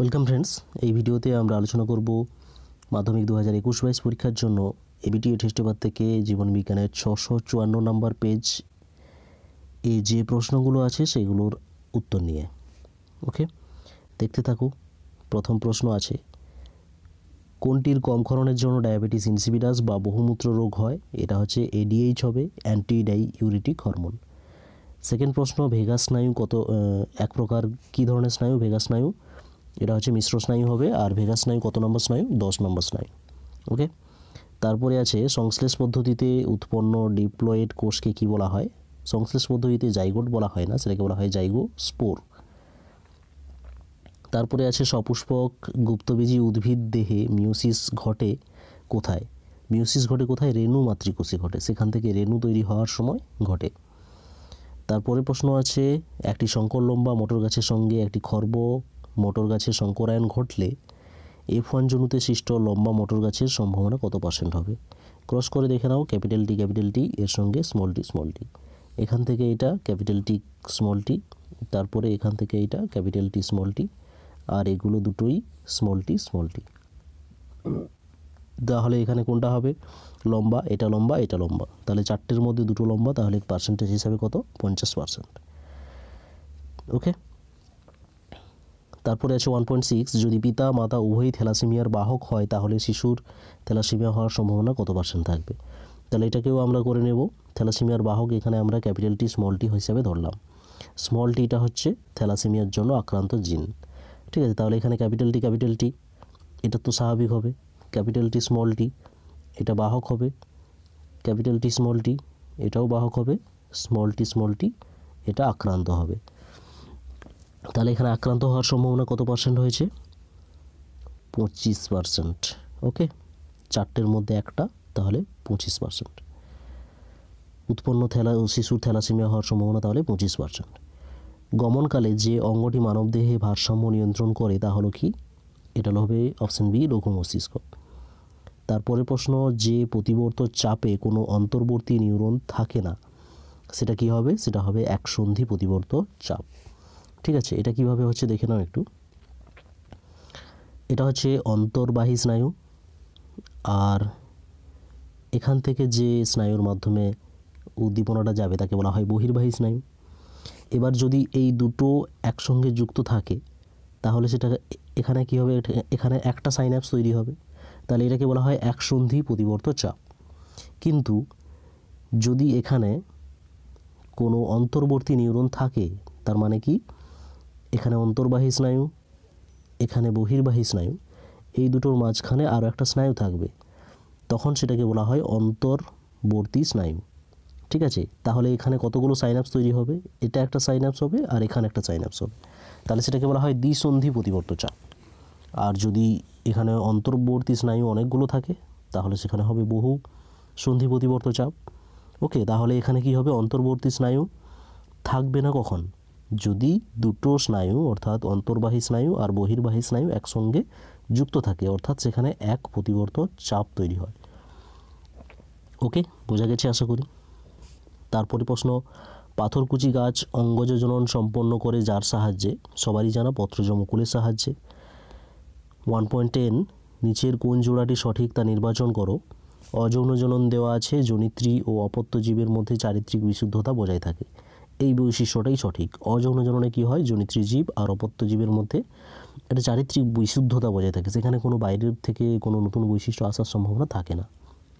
welcome friends এই ভিডিওতে আমরা আলোচনা করব মাধ্যমিক দু হাজার একুশ বাইশ পরীক্ষার জন্য এবিটি e টেস্টেবার থেকে জীবন বিজ্ঞানের ছশো চুয়ান্ন নম্বর পেজ এ যে প্রশ্নগুলো আছে সেগুলোর উত্তর নিয়ে ওকে দেখতে থাকো প্রথম প্রশ্ন আছে কোনটির কম খরণের জন্য ডায়াবেটিস ইনসিভিডাস বা বহুমূত্র রোগ হয় এটা হচ্ছে এডিএইচ হবে অ্যান্টি ইউরিটিক হরমোন সেকেন্ড প্রশ্ন ভেগা স্নায়ু কত এক প্রকার কী ধরনের স্নায়ু ভেগা স্নায়ু এটা হচ্ছে মিশ্র স্নায়ু হবে আর ভেগা স্নায়ু কত নম্বর স্নায়ু দশ নম্বর স্নায়ু ওকে তারপরে আছে সংশ্লেষ পদ্ধতিতে উৎপন্ন ডিপ্লয়েড কোষকে কি বলা হয় সংশ্লেষ পদ্ধতিতে জাইগোট বলা হয় না সেটাকে বলা হয় জাইগো স্পোর তারপরে আছে সপুষ্পক গুপ্তবীজী উদ্ভিদ দেহে মিউসিস ঘটে কোথায় মিউসিস ঘটে কোথায় রেণু মাতৃকোষে ঘটে সেখান থেকে রেণু তৈরি হওয়ার সময় ঘটে তারপরে প্রশ্ন আছে একটি শঙ্কর লম্বা মটর গাছের সঙ্গে একটি খর্ব মোটর গাছের সংকরায়ন ঘটলে এফ ওয়ান জনুতে সৃষ্ট লম্বা মোটর গাছের সম্ভাবনা কত পার্সেন্ট হবে ক্রস করে দেখে নাও ক্যাপিটাল টি ক্যাপিটাল টি এর সঙ্গে স্মল টি স্মল টি এখান থেকে এটা ক্যাপিটাল টি স্মল টি তারপরে এখান থেকে এটা ক্যাপিটাল টি স্মল টি আর এগুলো দুটোই স্মল টি স্মল টি তাহলে এখানে কোনটা হবে লম্বা এটা লম্বা এটা লম্বা তাহলে চারটের মধ্যে দুটো লম্বা তাহলে পার্সেন্টেজ হিসাবে কত পঞ্চাশ পার্সেন্ট ওকে তারপরে আছে ওয়ান পয়েন্ট সিক্স যদি পিতা মাতা উভয়ই থ্যালাসেমিয়ার বাহক হয় তাহলে শিশুর থ্যালাসেমিয়া হওয়ার সম্ভাবনা কত পার্সেন্ট থাকবে তাহলে এটাকেও আমরা করে নেব থ্যালাসেমিয়ার বাহক এখানে আমরা ক্যাপিটাল টি স্মল টি হিসাবে ধরলাম স্মল টিটা হচ্ছে থ্যালাসেমিয়ার জন্য আক্রান্ত জিন ঠিক আছে তাহলে এখানে ক্যাপিটাল টি ক্যাপিটাল টি এটা তো স্বাভাবিক হবে ক্যাপিটাল টি স্মল টি এটা বাহক হবে ক্যাপিটাল টি স্মল টি এটাও বাহক হবে স্মল টি স্মল টি এটা আক্রান্ত হবে তাহলে এখানে আক্রান্ত হওয়ার সম্ভাবনা কত পার্সেন্ট হয়েছে পঁচিশ পার্সেন্ট ওকে চারটের মধ্যে একটা তাহলে পঁচিশ পার্সেন্ট উৎপন্ন থ্যালা শিশুর থ্যালাসিমিয়া হওয়ার সম্ভাবনা তাহলে পঁচিশ পার্সেন্ট গমনকালে যে অঙ্গটি মানবদেহে ভারসাম্য নিয়ন্ত্রণ করে তা হলো কি এটা হবে অপশান বি লঘু মস্তিষ্ক তারপরে প্রশ্ন যে প্রতিবর্ত চাপে কোনো অন্তর্বর্তী নিউরন থাকে না সেটা কি হবে সেটা হবে এক সন্ধি প্রতিবর্ত চাপ ঠিক আছে এটা কিভাবে হচ্ছে দেখে নাও একটু এটা হচ্ছে অন্তর্বাহী স্নায়ু আর এখান থেকে যে স্নায়ুর মাধ্যমে উদ্দীপনাটা যাবে তাকে বলা হয় বহির্বাহী স্নায়ু এবার যদি এই দুটো একসঙ্গে যুক্ত থাকে তাহলে সেটা এখানে কী হবে এখানে একটা সাইন্যাপস তৈরি হবে তাহলে এটাকে বলা হয় একসন্ধি প্রতিবর্ত চাপ কিন্তু যদি এখানে কোনো অন্তর্বর্তী নিউরন থাকে তার মানে কি এখানে অন্তর্বাহী স্নায়ু এখানে বহির্বাহী স্নায়ু এই দুটোর মাঝখানে আরও একটা স্নায়ু থাকবে তখন সেটাকে বলা হয় অন্তর্বর্তী স্নায়ু ঠিক আছে তাহলে এখানে কতগুলো সাইনাপস তৈরি হবে এটা একটা সাইনাপস হবে আর এখানে একটা সাইনাপস হবে তাহলে সেটাকে বলা হয় দ্বিসন্ধি প্রতিবর্ত চাপ আর যদি এখানে অন্তর্বর্তী স্নায়ু অনেকগুলো থাকে তাহলে সেখানে হবে বহু সন্ধি প্রতিবর্ত চাপ ওকে তাহলে এখানে কি হবে অন্তর্বর্তী স্নায়ু থাকবে না কখন যদি দুটো স্নায়ু অর্থাৎ অন্তর্বাহী স্নায়ু আর বহির্বাহী স্নায়ু একসঙ্গে যুক্ত থাকে অর্থাৎ সেখানে এক প্রতিবর্ত চাপ তৈরি হয় ওকে বোঝা গেছে আশা করি তারপরে প্রশ্ন পাথরকুচি গাছ অঙ্গযোজনন সম্পন্ন করে যার সাহায্যে সবারই জানা পত্রজ মুকুলের সাহায্যে ওয়ান পয়েন্ট টেন নিচের কোন জোড়াটি সঠিক তা নির্বাচন করো অযৌনজনন দেওয়া আছে জনিত্রী ও অপত্যজীবের মধ্যে চারিত্রিক বিশুদ্ধতা বজায় থাকে এই বৈশিষ্ট্যটাই সঠিক অযৌন জননে কী হয় জনিত্রী জীব আর অপত্য জীবের মধ্যে একটা চারিত্রিক বিশুদ্ধতা বজায় থাকে সেখানে কোনো বাইরের থেকে কোনো নতুন বৈশিষ্ট্য আসার সম্ভাবনা থাকে না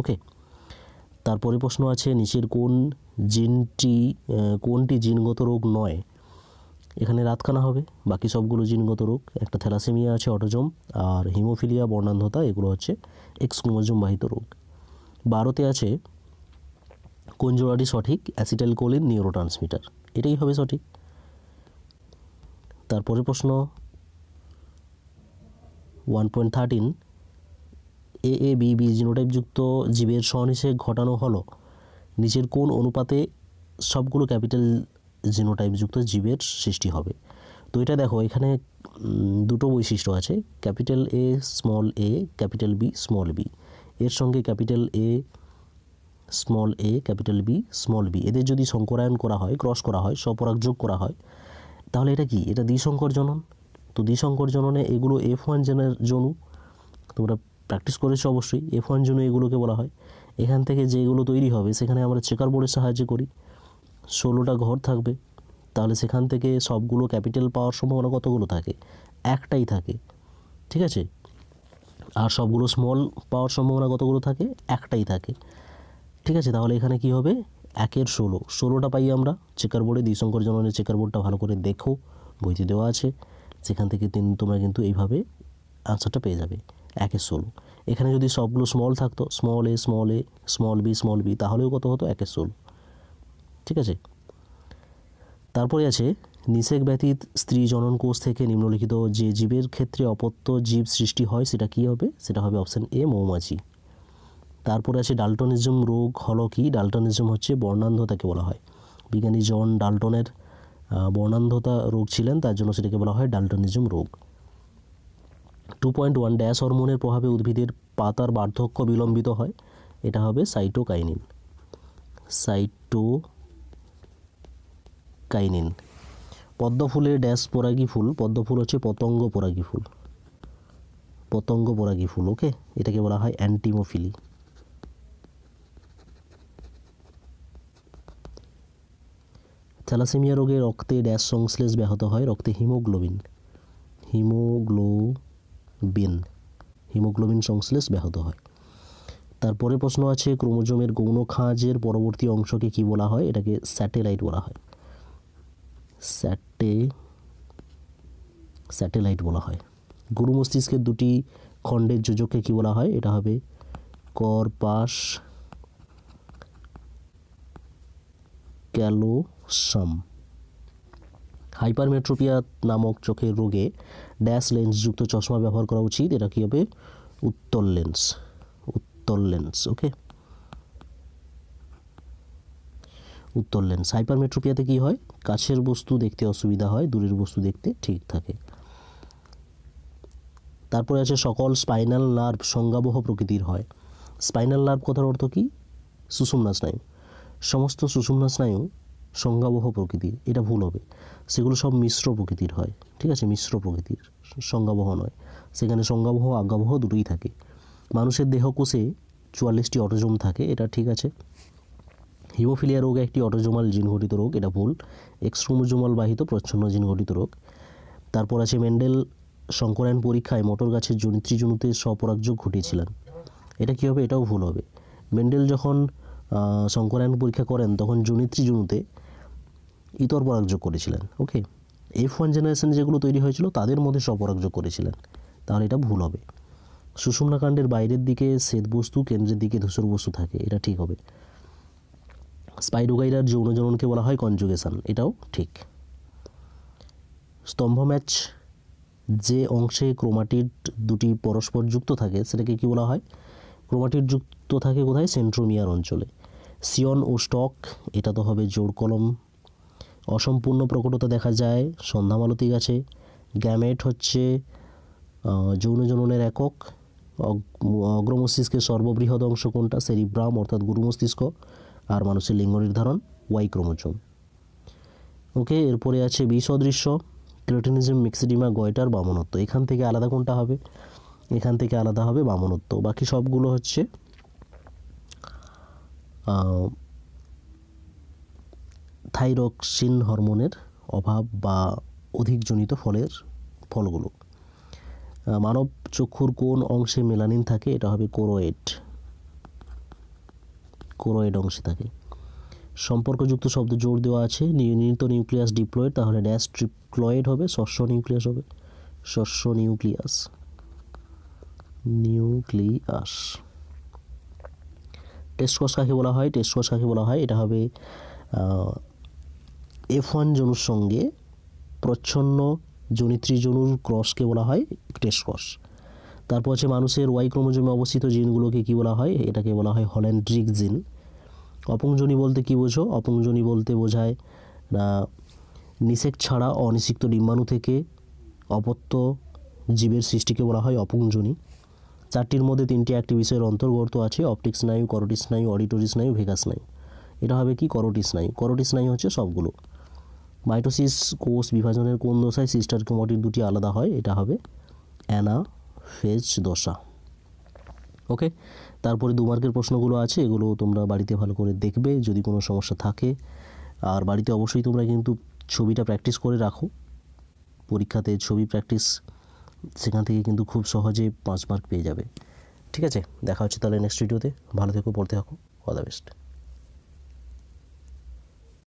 ওকে তারপরে প্রশ্ন আছে নিচের কোন জিনটি কোনটি জিনগত রোগ নয় এখানে রাতখানা হবে বাকি সবগুলো জিনগত রোগ একটা থ্যালাসেমিয়া আছে অটোজম আর হিমোফিলিয়া বর্ণান্ধতা এগুলো হচ্ছে এক্স বাহিত রোগ বারোতে আছে কোন জোড়াটি সঠিক অ্যাসিটাইল কোলিন নিউরো ট্রান্সমিটার এটাই হবে সঠিক তারপরে প্রশ্ন one point thirteen A A B B জিনোটাইপযুক্ত জীবের সহনিষে ঘটানো হলো নিচের কোন অনুপাতে সবগুলো ক্যাপিটাল জিনোটাইপযুক্ত জীবের সৃষ্টি হবে তো এটা দেখো এখানে দুটো বৈশিষ্ট্য আছে capital A small A capital B small B এর সঙ্গে capital A small A capital B small B এদের যদি সংকরায়ন করা হয় ক্রস করা হয় সপরাগ যোগ করা হয় তাহলে এটা কি এটা দ্বিসংকর জনন তো দ্বিসংকর জননে এগুলো এফ ওয়ান জেনের জনু তোমরা প্র্যাকটিস করেছো অবশ্যই এফ ওয়ান জনু এগুলোকে বলা হয় এখান থেকে যেগুলো তৈরি হবে সেখানে আমরা চেকার বোর্ডের সাহায্য করি ষোলোটা ঘর থাকবে তাহলে সেখান থেকে সবগুলো ক্যাপিটাল পাওয়ার সম্ভাবনা কতগুলো থাকে একটাই থাকে ঠিক আছে আর সবগুলো স্মল পাওয়ার সম্ভাবনা কতগুলো থাকে একটাই থাকে ঠিক আছে তাহলে এখানে কি হবে একের ষোলো ষোলোটা পাই আমরা চেকার বোর্ডে দ্বিশঙ্কর জননের চেকার বোর্ডটা ভালো করে দেখো বইতে দেওয়া আছে সেখান থেকে তোমরা কিন্তু এইভাবে আনসারটা পেয়ে যাবে একের ষোলো এখানে যদি সবগুলো স্মল থাকতো small A small A small B small B তাহলেও কত হতো একের ষোলো ঠিক আছে তারপরে আছে নিষেক ব্যতীত স্ত্রী জনন কোষ থেকে নিম্নলিখিত যে জীবের ক্ষেত্রে অপত্য জীব সৃষ্টি হয় সেটা কি হবে সেটা হবে অপশান এ মৌমাছি তারপরে আছে ডালটনিজম রোগ হলো কি ডালটনিজম হচ্ছে বর্ণান্ধতাকে বলা হয় বিজ্ঞানী জন ডালটনের বর্ণান্ধতা রোগ ছিলেন তার জন্য সেটাকে বলা হয় ডাল্টনিজম রোগ টু পয়েন্ট ওয়ান ড্যাশ হরমোনের প্রভাবে উদ্ভিদের পাতার বার্ধক্য বিলম্বিত হয় এটা হবে সাইটোকাইনিন সাইটো কাইনিন পদ্ম ফুলের ড্যাশ পরাগী ফুল পদ্ম ফুল হচ্ছে পতঙ্গ পরাগী ফুল পতঙ্গ পরাগী ফুল ওকে এটাকে বলা হয় অ্যান্টিমোফিলি থ্যালাসেমিয়া রোগে রক্তে ড্যাশ সংশ্লেষ ব্যাহত হয় রক্তে হিমোগ্লোবিন হিমোগ্লোবিন হিমোগ্লোবিন সংশ্লেষ ব্যাহত হয় তারপরে প্রশ্ন আছে ক্রোমোজোমের গৌণ খাঁজের পরবর্তী অংশকে কি বলা হয় এটাকে স্যাটেলাইট বলা হয় স্যাটে স্যাটেলাইট বলা হয় গুরু মস্তিষ্কের দুটি খণ্ডের যোজককে কি বলা হয় এটা হবে পাশ ক্যালোসাম হাইপারমেট্রোপিয়া নামক চোখের রোগে ড্যাশ লেন্সযুক্ত চশমা ব্যবহার করা উচিত এটা কী হবে উত্তল লেন্স উত্তল লেন্স ওকে উত্তল লেন্স হাইপারমেট্রোপিয়াতে কি হয় কাছের বস্তু দেখতে অসুবিধা হয় দূরের বস্তু দেখতে ঠিক থাকে তারপরে আছে সকল স্পাইনাল নার্ভ সংজ্ঞাবহ প্রকৃতির হয় স্পাইনাল নার্ভ কথার অর্থ কি সুষুম্না স্নায়ু সমস্ত সুষুম্না স্নায়ু সংজ্ঞাবহ প্রকৃতির এটা ভুল হবে সেগুলো সব মিশ্র প্রকৃতির হয় ঠিক আছে মিশ্র প্রকৃতির সংজ্ঞাবহ নয় সেখানে সংজ্ঞাবহ আজ্ঞাবহ দুটোই থাকে মানুষের দেহকোষে চুয়াল্লিশটি অটোজোম থাকে এটা ঠিক আছে হিমোফিলিয়া রোগ একটি অটোজোমাল জিনঘটিত রোগ এটা ভুল এক্সক্রোমোজোমাল বাহিত প্রচ্ছন্ন জিনঘটিত রোগ তারপর আছে মেন্ডেল শঙ্করায়ন পরীক্ষায় মটর গাছের জনুতে স্বপরাগযোগ ঘটিয়েছিলেন এটা কী হবে এটাও ভুল হবে মেন্ডেল যখন শঙ্করায়ন পরীক্ষা করেন তখন জুনিত্রী জুনুতে ইতর পরাগ যোগ করেছিলেন ওকে এফ ওয়ান জেনারেশন যেগুলো তৈরি হয়েছিল তাদের মধ্যে স্বপরাগ যোগ করেছিলেন তাহলে এটা ভুল হবে সুষুম্নাকাণ্ডের বাইরের দিকে শ্বেত বস্তু কেন্দ্রের দিকে ধূসর বস্তু থাকে এটা ঠিক হবে স্পাইডোগাইরার যৌনজননকে বলা হয় কনজুগেশন এটাও ঠিক স্তম্ভ ম্যাচ যে অংশে ক্রোমাটিড দুটি পরস্পর যুক্ত থাকে সেটাকে কি বলা হয় ক্রোমাটিড যুক্ত থাকে কোথায় সেন্ট্রোমিয়ার অঞ্চলে সিয়ন ও স্টক এটা তো হবে জোর কলম অসম্পূর্ণ প্রকটতা দেখা যায় সন্ধ্যামালতী গাছে গ্যামেট হচ্ছে যৌন জননের একক অগ্রমস্তিষ্কের সর্ববৃহৎ অংশ কোনটা সেরিব্রাম অর্থাৎ গুরু মস্তিষ্ক আর মানুষের লিঙ্গ নির্ধারণ ওয়াই ক্রোমোজোম ওকে এরপরে আছে বিসদৃশ্য ক্রেটিনিজম মিক্সিডিমা গয়টার বামনত্ব এখান থেকে আলাদা কোনটা হবে এখান থেকে আলাদা হবে বামনত্ব বাকি সবগুলো হচ্ছে থাইরক্সিন হরমোনের অভাব বা অধিকজনিত ফলের ফলগুলো মানব চক্ষুর কোন অংশে মেলানিন থাকে এটা হবে কোরোয়েড কোরোয়েড অংশে থাকে সম্পর্কযুক্ত শব্দ জোর দেওয়া আছে নিয়মিত নিউক্লিয়াস ডিপ্লয়েড তাহলে ড্যাশ ট্রিপ্লয়েড হবে শস্য নিউক্লিয়াস হবে শস্য নিউক্লিয়াস নিউক্লিয়াস টেস্ট কাকে বলা হয় টেস্ট কাকে বলা হয় এটা হবে এফ ওয়ান জনুর সঙ্গে প্রচ্ছন্ন জনিত্রী জনুর ক্রসকে বলা হয় টেস্ট ক্রস তারপর হচ্ছে মানুষের ওয়াই ক্রোমোজমে অবস্থিত জিনগুলোকে কি বলা হয় এটাকে বলা হয় হল্যান্ড্রিক জিন অপুংজনী বলতে কি বোঝো অপুংজনী বলতে বোঝায় না নিষেক ছাড়া অনিষিক্ত ডিম্বাণু থেকে অপত্য জীবের সৃষ্টিকে বলা হয় অপুংজনী চারটির মধ্যে তিনটি একটি বিষয়ের অন্তর্গত আছে অপটিক স্নায়ু করোটি স্নায়ু অডিটরি স্নায়ু ভেগা স্নায়ু এটা হবে কি করোটি স্নায়ু করোটি স্নায়ু হচ্ছে সবগুলো মাইটোসিস কোষ বিভাজনের কোন দশায় সিস্টার ক্রোমাটির দুটি আলাদা হয় এটা হবে অ্যানা ফেজ দশা ওকে তারপরে দু মার্কের প্রশ্নগুলো আছে এগুলো তোমরা বাড়িতে ভালো করে দেখবে যদি কোনো সমস্যা থাকে আর বাড়িতে অবশ্যই তোমরা কিন্তু ছবিটা প্র্যাকটিস করে রাখো পরীক্ষাতে ছবি প্র্যাকটিস সেখান থেকে কিন্তু খুব সহজে পাঁচ মার্ক পেয়ে যাবে ঠিক আছে দেখা হচ্ছে তাহলে নেক্সট ভিডিওতে ভালো থেকো পড়তে থাকো অল দ্য বেস্ট